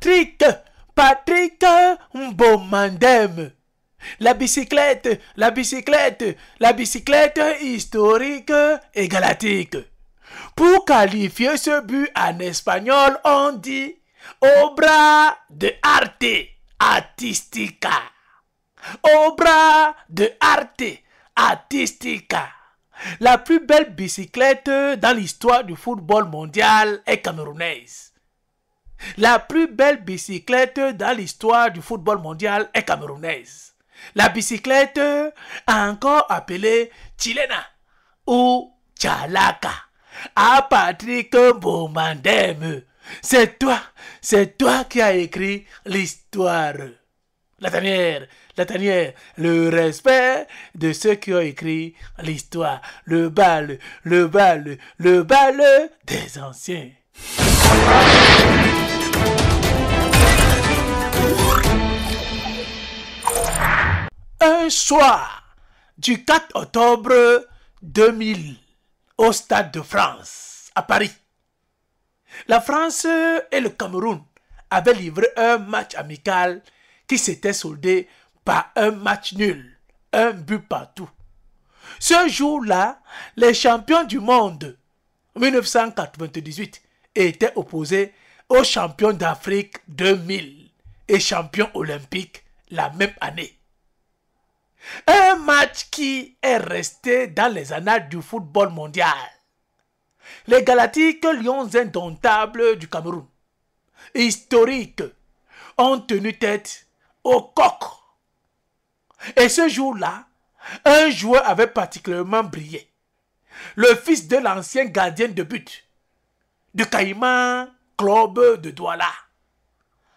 Patrick, Patrick Mbomandem. La bicyclette, la bicyclette, la bicyclette historique et galactique. Pour qualifier ce but en espagnol, on dit obra de arte artistica. Obra de arte artistica. La plus belle bicyclette dans l'histoire du football mondial est camerounaise. La plus belle bicyclette dans l'histoire du football mondial est camerounaise. La bicyclette, encore appelée Chilena ou Chalaka, à Patrick Bomandem. C'est toi, c'est toi qui as écrit l'histoire. La dernière, la dernière, le respect de ceux qui ont écrit l'histoire, le bal, le bal, le bal des anciens. soir du 4 octobre 2000 au Stade de France à Paris. La France et le Cameroun avaient livré un match amical qui s'était soldé par un match nul, un but partout. Ce jour-là, les champions du monde 1998 étaient opposés aux champions d'Afrique 2000 et champions olympiques la même année. Un match qui est resté dans les annales du football mondial. Les Galatiques Lions indomptables du Cameroun, historiques, ont tenu tête au coq. Et ce jour-là, un joueur avait particulièrement brillé. Le fils de l'ancien gardien de but du Caïman Club de Douala,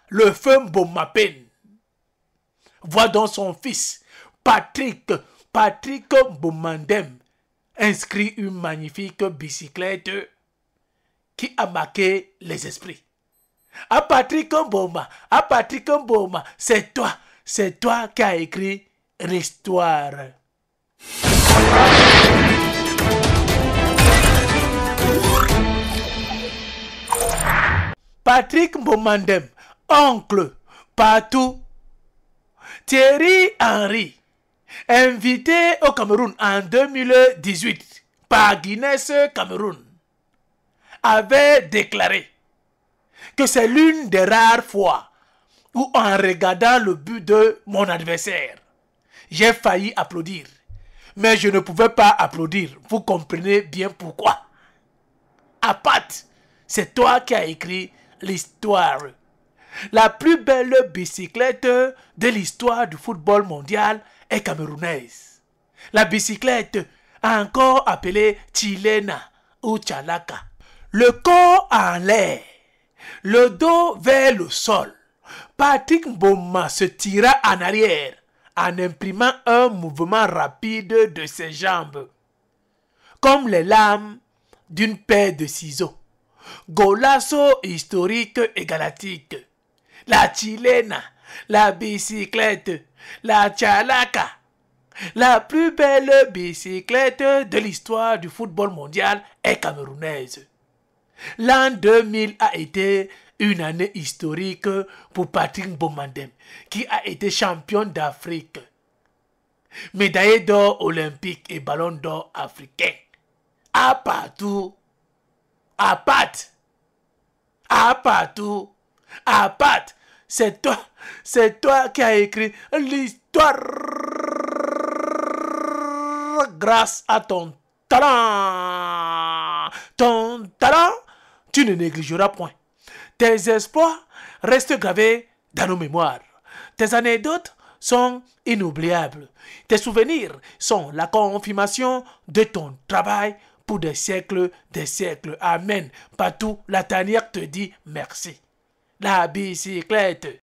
le feu peine voit dans son fils Patrick, Patrick Boumandem, inscrit une magnifique bicyclette qui a marqué les esprits. À Patrick Mboma, À Patrick Mboma, c'est toi, c'est toi qui as écrit l'histoire. Patrick Mbomandem, oncle, partout. Thierry Henry, invité au Cameroun en 2018 par Guinness Cameroun, avait déclaré que c'est l'une des rares fois où en regardant le but de mon adversaire, j'ai failli applaudir. Mais je ne pouvais pas applaudir. Vous comprenez bien pourquoi. Apat, c'est toi qui as écrit l'histoire. La plus belle bicyclette de l'histoire du football mondial camerounaise. La bicyclette, encore appelée chilena ou chalaka. Le corps en l'air, le dos vers le sol. Patrick Mboma se tira en arrière en imprimant un mouvement rapide de ses jambes, comme les lames d'une paire de ciseaux. Golasso historique et galactique. La chilena, la bicyclette, la Tchalaka, la plus belle bicyclette de l'histoire du football mondial est camerounaise. L'an 2000 a été une année historique pour Patrick Bomandem, qui a été champion d'Afrique, Médaille d'or olympique et ballon d'or africain. À partout, à patte, à partout, à patte, c'est toi, c'est toi qui as écrit l'histoire grâce à ton talent. Ton talent, tu ne négligeras point. Tes espoirs restent gravés dans nos mémoires. Tes anecdotes sont inoubliables. Tes souvenirs sont la confirmation de ton travail pour des siècles des siècles. Amen. Partout, la tanière te dit merci. la bicyclette.